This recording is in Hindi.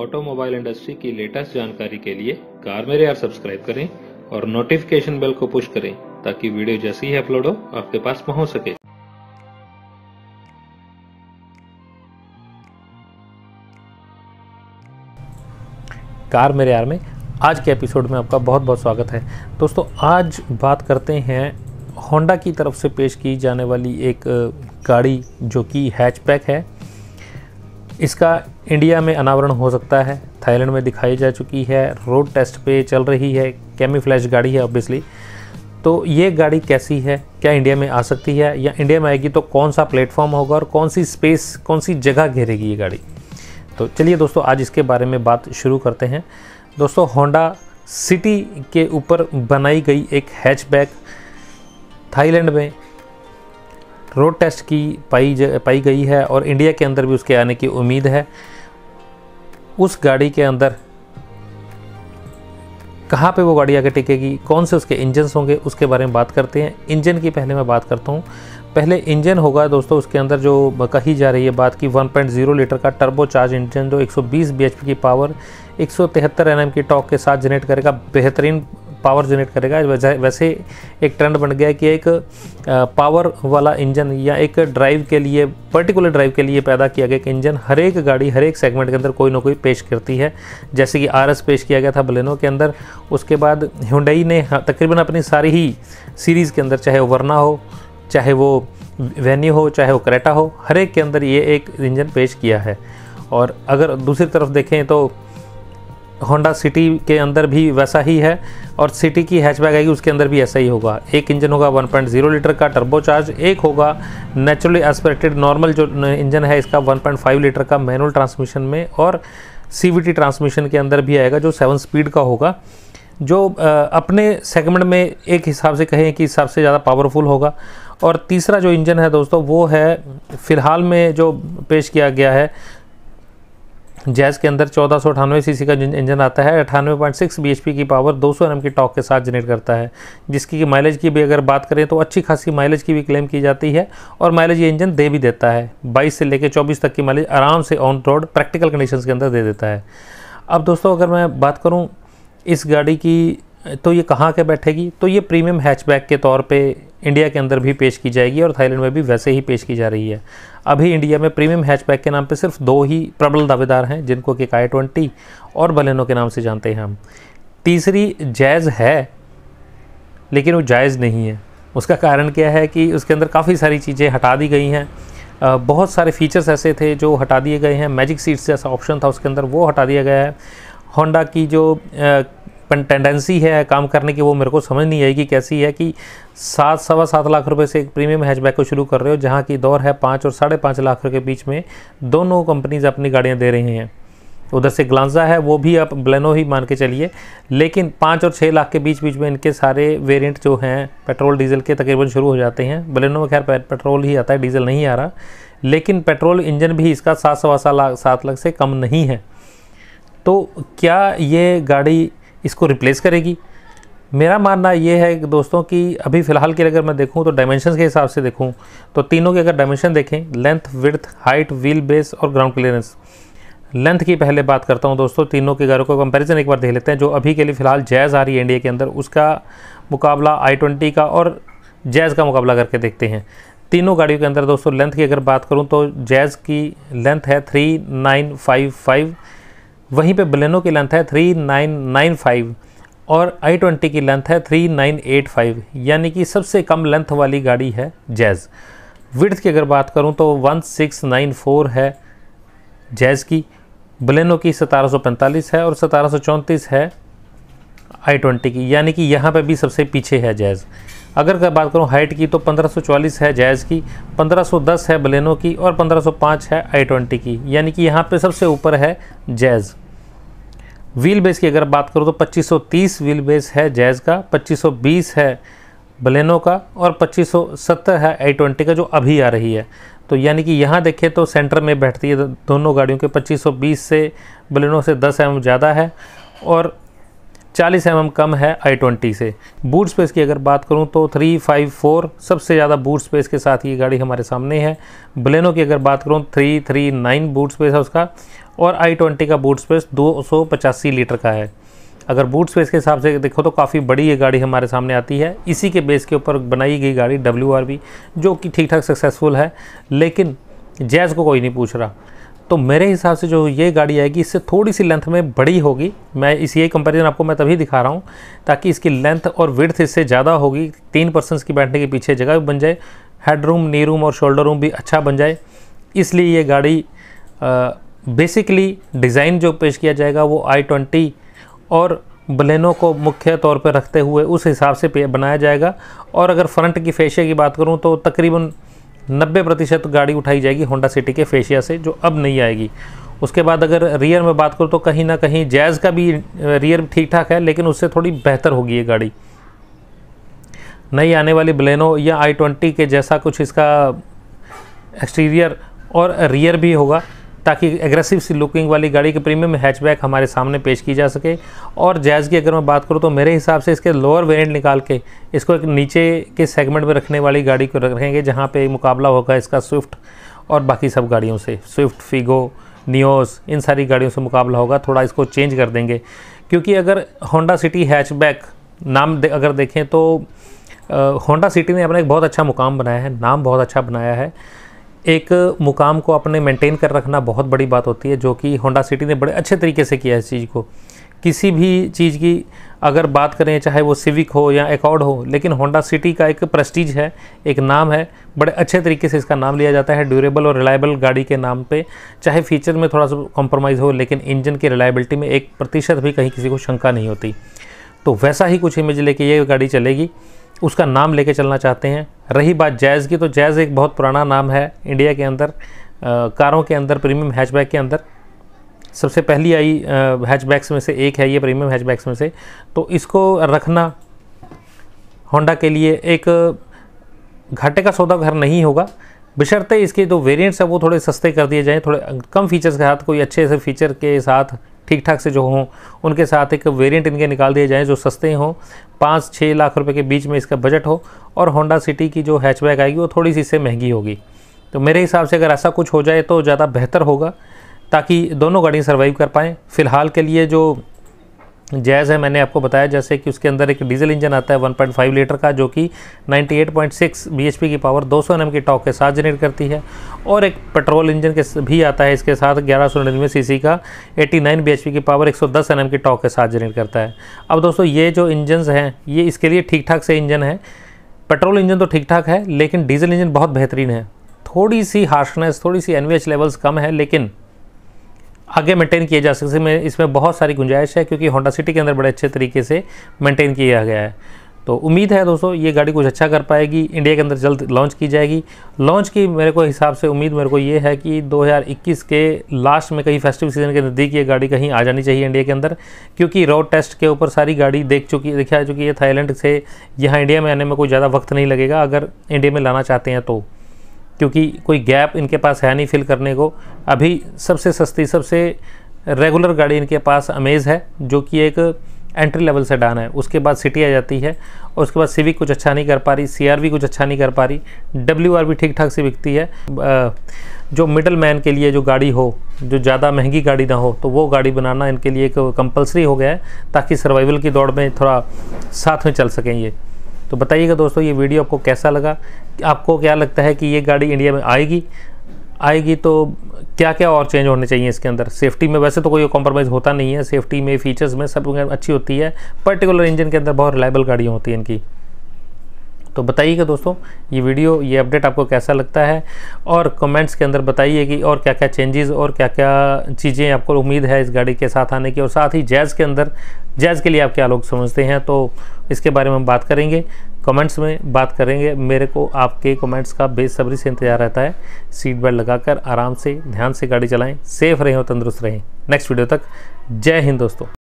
ऑटोमोबाइल इंडस्ट्री की लेटेस्ट जानकारी के लिए कार मेरे यार सब्सक्राइब करें और नोटिफिकेशन बेल को पुश करें ताकि वीडियो जैसे ही अपलोड हो आपके पास पहुंच सके कार मेरे यार में आज के एपिसोड में आपका बहुत बहुत स्वागत है दोस्तों आज बात करते हैं होंडा की तरफ से पेश की जाने वाली एक गाड़ी जो कि हैचपैक है इसका इंडिया में अनावरण हो सकता है थाईलैंड में दिखाई जा चुकी है रोड टेस्ट पे चल रही है कैमी फ्लैश गाड़ी है ऑब्वियसली तो ये गाड़ी कैसी है क्या इंडिया में आ सकती है या इंडिया में आएगी तो कौन सा प्लेटफॉर्म होगा और कौन सी स्पेस कौन सी जगह घेरेगी ये गाड़ी तो चलिए दोस्तों आज इसके बारे में बात शुरू करते हैं दोस्तों होंडा सिटी के ऊपर बनाई गई एक हैचबैक थाईलैंड में रोड टेस्ट की पाई ज, पाई गई है और इंडिया के अंदर भी उसके आने की उम्मीद है उस गाड़ी के अंदर कहाँ पे वो गाड़ी आके टिकेगी कौन से उसके इंजन्स होंगे उसके बारे में बात करते हैं इंजन की पहले मैं बात करता हूँ पहले इंजन होगा दोस्तों उसके अंदर जो कही जा रही है बात की 1.0 लीटर का टर्बो चार्ज इंजन जो 120 bhp की पावर 173 एनएम की टॉक के साथ जनरेट करेगा बेहतरीन पावर जनरेट करेगा वैसे एक ट्रेंड बन गया कि एक पावर वाला इंजन या एक ड्राइव के लिए पर्टिकुलर ड्राइव के लिए पैदा किया गया एक इंजन हर एक गाड़ी हर एक सेगमेंट के अंदर कोई ना कोई पेश करती है जैसे कि आर पेश किया गया था बलेनो के अंदर उसके बाद हुंडई ने तकरीबन अपनी सारी ही सीरीज़ के अंदर चाहे वो वरना हो चाहे वो वेन्यू हो चाहे वो करेटा हो हर एक के अंदर ये एक इंजन पेश किया है और अगर दूसरी तरफ देखें तो होंडा सिटी के अंदर भी वैसा ही है और सिटी की हैचबैग आएगी उसके अंदर भी ऐसा ही होगा एक इंजन होगा 1.0 लीटर का टर्बोचार्ज एक होगा नेचुरली एस्पिरेटेड नॉर्मल जो इंजन है इसका 1.5 लीटर का मैनुअल ट्रांसमिशन में और सी ट्रांसमिशन के अंदर भी आएगा जो सेवन स्पीड का होगा जो अपने सेगमेंट में एक हिसाब से कहें कि हिसाब से ज़्यादा पावरफुल होगा और तीसरा जो इंजन है दोस्तों वो है फ़िलहाल में जो पेश किया गया है जैस के अंदर चौदह सौ अठानवे सी का इंजन आता है अठानवे point six B H P की पावर दो सौ एम की टॉक के साथ जनरेट करता है जिसकी माइलेज की भी अगर बात करें तो अच्छी खासी माइलेज की भी क्लेम की जाती है और माइलेज ये इंजन दे भी देता है बाईस से लेकर चौबीस तक की माइलेज आराम से ऑन रोड प्रैक्टिकल कंडीशन के अंदर दे देता है अब दोस्तों अगर मैं बात करूँ इस गाड़ी की तो ये कहाँ के बैठेगी तो ये प्रीमियम हैचबैक के तौर पर इंडिया के अंदर भी पेश की जाएगी और थाईलैंड में भी वैसे ही पेश की जा रही है अभी इंडिया में प्रीमियम हैचबैक के नाम पर सिर्फ दो ही प्रबल दावेदार हैं जिनको कि काय ट्वेंटी और बलेनो के नाम से जानते हैं हम तीसरी जैज़ है लेकिन वो जायज़ नहीं है उसका कारण क्या है कि उसके अंदर काफ़ी सारी चीज़ें हटा दी गई हैं बहुत सारे फीचर्स ऐसे थे जो हटा दिए गए हैं मैजिक सीट्स जैसा ऑप्शन था उसके अंदर वो हटा दिया गया है होंडा की जो टेंडेंसी है काम करने की वो मेरे को समझ नहीं आई कि कैसी है कि सात सवा सात लाख रुपए से एक प्रीमियम हैचबैक को शुरू कर रहे हो जहां की दौर है पाँच और साढ़े पाँच लाख के बीच में दोनों कंपनीज अपनी गाड़ियां दे रही हैं उधर से ग्लांजा है वो भी आप ब्लेनो ही मान के चलिए लेकिन पाँच और छः लाख के बीच बीच में इनके सारे वेरियंट जो हैं पेट्रोल डीजल के तकरीबन शुरू हो जाते हैं ब्लेनो में खैर पेट्रोल ही आता है डीजल नहीं आ रहा लेकिन पेट्रोल इंजन भी इसका सात सवा सात लाख सात लाख से कम नहीं है तो क्या ये गाड़ी इसको रिप्लेस करेगी मेरा मानना ये है कि दोस्तों कि अभी फ़िलहाल के अगर मैं देखूँ तो डायमेंशन के हिसाब से देखूँ तो तीनों के अगर डायमेंशन देखें length width height wheel base और ग्राउंड क्लियरेंस लेंथ की पहले बात करता हूँ दोस्तों तीनों के गाड़ियों का कंपैरिजन एक बार देख लेते हैं जो अभी के लिए फ़िलहाल जैज़ आ रही है इंडिया के अंदर उसका मुकाबला आई ट्वेंटी का और जैज़ का मुकाबला करके देखते हैं तीनों गाड़ियों के अंदर दोस्तों लेंथ की अगर बात करूँ तो जैज़ की लेंथ है थ्री नाइन फाइव फाइव वहीं पर बलेनो की लेंथ है थ्री नाइन नाइन फाइव और आई ट्वेंटी की लेंथ है थ्री नाइन एट फाइव यानी कि सबसे कम लेंथ वाली गाड़ी है जैज़ विड्थ की अगर बात करूँ तो वन सिक्स नाइन फोर है जैज़ की बलेनो की सतारह सौ पैंतालीस है और सतारह सौ चौंतीस है आई ट्वेंटी की यानी कि यहाँ पे भी सबसे पीछे है जैज़ अगर बात करूँ हाइट की तो 1544 है जैज़ की 1510 है बलेनो की और 1505 है आई ट्वेंटी की यानी कि यहाँ पर सबसे ऊपर है जैज़ व्हील बेस की अगर बात करूँ तो 2530 व्हील बेस है जैज़ का 2520 है बलेनो का और 2570 है आई ट्वेंटी का जो अभी आ रही है तो यानी कि यहाँ देखें तो सेंटर में बैठती है दोनों गाड़ियों के 2520 से बलेनो से 10 एम ज़्यादा है और चालीस एम कम है आई ट्वेंटी से बूट स्पेस की अगर बात करूं तो थ्री फाइव फोर सबसे ज़्यादा बूट स्पेस के साथ ये गाड़ी हमारे सामने है बलेनो की अगर बात करूं नाइन बूट स्पेस है उसका और आई ट्वेंटी का बूट स्पेस दो सौ पचासी लीटर का है अगर बूट स्पेस के हिसाब से देखो तो काफ़ी बड़ी ये गाड़ी हमारे सामने आती है इसी के बेस के ऊपर बनाई गई गाड़ी डब्ल्यू जो कि ठीक ठाक सक्सेसफुल है लेकिन जैज़ को कोई नहीं पूछ रहा तो मेरे हिसाब से जो ये गाड़ी आएगी इससे थोड़ी सी लेंथ में बड़ी होगी मैं इस ये कंपैरिजन आपको मैं तभी दिखा रहा हूँ ताकि इसकी लेंथ और विर्थ इससे ज़्यादा होगी तीन पर्सन की बैठने के पीछे जगह भी बन जाए हेड रूम नी रूम और शोल्डर रूम भी अच्छा बन जाए इसलिए ये गाड़ी बेसिकली डिज़ाइन जो पेश किया जाएगा वो आई ट्वेंटी और बलेनो को मुख्य तौर पर रखते हुए उस हिसाब से बनाया जाएगा और अगर फ्रंट की फेशिया की बात करूँ तो तकरीबन 90 प्रतिशत गाड़ी उठाई जाएगी होंडा सिटी के फेशिया से जो अब नहीं आएगी उसके बाद अगर रियर में बात करूँ तो कहीं ना कहीं जैज़ का भी रियर ठीक ठाक है लेकिन उससे थोड़ी बेहतर होगी ये गाड़ी नई आने वाली ब्लेनो या आई ट्वेंटी के जैसा कुछ इसका एक्सटीरियर और रियर भी होगा ताकि एग्रेसिव सी लुकिंग वाली गाड़ी के प्रीमियम हैचबैक हमारे सामने पेश की जा सके और जैज़ की अगर मैं बात करूँ तो मेरे हिसाब से इसके लोअर वेरिएंट निकाल के इसको एक नीचे के सेगमेंट में रखने वाली गाड़ी को रखेंगे जहाँ पर मुकाबला होगा इसका स्विफ्ट और बाकी सब गाड़ियों से स्विफ्ट फिगो नियोस इन सारी गाड़ियों से मुकाबला होगा थोड़ा इसको चेंज कर देंगे क्योंकि अगर होंडा सिटी हैचबैक नाम दे, अगर देखें तो होंडा सिटी ने अपना एक बहुत अच्छा मुकाम बनाया है नाम बहुत अच्छा बनाया है एक मुकाम को अपने मेंटेन कर रखना बहुत बड़ी बात होती है जो कि होंडा सिटी ने बड़े अच्छे तरीके से किया इस चीज़ को किसी भी चीज़ की अगर बात करें चाहे वो सिविक हो या एकॉर्ड हो लेकिन होंडा सिटी का एक प्रेस्टीज है एक नाम है बड़े अच्छे तरीके से इसका नाम लिया जाता है ड्यूरेबल और रिलायबल गाड़ी के नाम पे चाहे फीचर में थोड़ा सा कॉम्प्रोमाइज़ हो लेकिन इंजन की रिलायबिलिटी में एक प्रतिशत भी कहीं किसी को शंका नहीं होती तो वैसा ही कुछ इमेज लेके ये गाड़ी चलेगी उसका नाम लेके चलना चाहते हैं रही बात जैज़ की तो जैज़ एक बहुत पुराना नाम है इंडिया के अंदर आ, कारों के अंदर प्रीमियम हैचबैक के अंदर सबसे पहली आई हैचबैक्स में से एक है ये प्रीमियम हैचबैक्स में से तो इसको रखना होंडा के लिए एक घाटे का सौदा घर नहीं होगा बशर्ते इसके जो वेरिएंट्स हैं वो थोड़े सस्ते कर दिए जाएँ थोड़े कम फीचर्स के साथ कोई अच्छे से फीचर के साथ ठीक ठाक से जो हों उनके साथ एक वेरिएंट इनके निकाल दिए जाएँ जो सस्ते हों पाँच छः लाख रुपए के बीच में इसका बजट हो और होंडा सिटी की जो हैचबैक आएगी वो थोड़ी सी इससे महंगी होगी तो मेरे हिसाब से अगर ऐसा कुछ हो जाए तो ज़्यादा बेहतर होगा ताकि दोनों गाड़ियाँ सर्वाइव कर पाएँ फ़िलहाल के लिए जो जैज़ है मैंने आपको बताया जैसे कि उसके अंदर एक डीजल इंजन आता है 1.5 लीटर का जो कि 98.6 बीएचपी की पावर 200 सौ की टॉक के साथ जनरेट करती है और एक पेट्रोल इंजन के भी आता है इसके साथ ग्यारह सौ निन्यानवे सी का 89 बीएचपी की पावर 110 सौ की टॉक के साथ जनरेट करता है अब दोस्तों ये जो इंजनस हैं ये इसके लिए ठीक ठाक से इंजन है पेट्रोल इंजन तो ठीक ठाक है लेकिन डीजल इंजन बहुत बेहतरीन है थोड़ी सी हार्शनेस थोड़ी सी एन लेवल्स कम है लेकिन आगे मेंटेन किए जा सकते हैं इसमें बहुत सारी गुंजाइश है क्योंकि होंडा सिटी के अंदर बड़े अच्छे तरीके से मेंटेन किया गया है तो उम्मीद है दोस्तों ये गाड़ी कुछ अच्छा कर पाएगी इंडिया के अंदर जल्द लॉन्च की जाएगी लॉन्च की मेरे को हिसाब से उम्मीद मेरे को ये है कि 2021 के लास्ट में कहीं फेस्टिव सीजन के नज़दीक ये गाड़ी कहीं आ जानी चाहिए इंडिया के अंदर क्योंकि रोड टेस्ट के ऊपर सारी गाड़ी देख चुकी देखा चुकी है थाईलैंड से यहाँ इंडिया में आने में कोई ज़्यादा वक्त नहीं लगेगा अगर इंडिया में लाना चाहते हैं तो क्योंकि कोई गैप इनके पास है नहीं फिल करने को अभी सबसे सस्ती सबसे रेगुलर गाड़ी इनके पास अमेज़ है जो कि एक एंट्री लेवल से डान है उसके बाद सिटी आ जाती है और उसके बाद सिविक कुछ अच्छा नहीं कर पा रही सीआरवी कुछ अच्छा नहीं कर पा रही डब्ल्यू आर भी ठीक ठाक से बिकती है जो मिडल मैन के लिए जो गाड़ी हो जो ज़्यादा महंगी गाड़ी ना हो तो वो गाड़ी बनाना इनके लिए एक कंपलसरी हो गया है ताकि सर्वाइवल की दौड़ में थोड़ा साथ में चल सकें ये तो बताइएगा दोस्तों ये वीडियो आपको कैसा लगा आपको क्या लगता है कि ये गाड़ी इंडिया में आएगी आएगी तो क्या क्या और चेंज होने चाहिए इसके अंदर सेफ्टी में वैसे तो कोई कॉम्प्रोमाइज़ होता नहीं है सेफ्टी में फीचर्स में सब अच्छी होती है पर्टिकुलर इंजन के अंदर बहुत रिलायबल गाड़ियाँ होती हैं इनकी तो बताइएगा दोस्तों ये वीडियो ये अपडेट आपको कैसा लगता है और कमेंट्स के अंदर बताइए कि और क्या क्या चेंजेस और क्या क्या चीज़ें आपको उम्मीद है इस गाड़ी के साथ आने की और साथ ही जैज़ के अंदर जैज़ के लिए आप क्या लोग समझते हैं तो इसके बारे में हम बात करेंगे कमेंट्स में बात करेंगे मेरे को आपके कमेंट्स का बेसब्री से इंतजार रहता है सीट बेल्ट लगाकर आराम से ध्यान से गाड़ी चलाएं सेफ रहें और तंदुरुस्त रहें नेक्स्ट वीडियो तक जय हिंद दोस्तों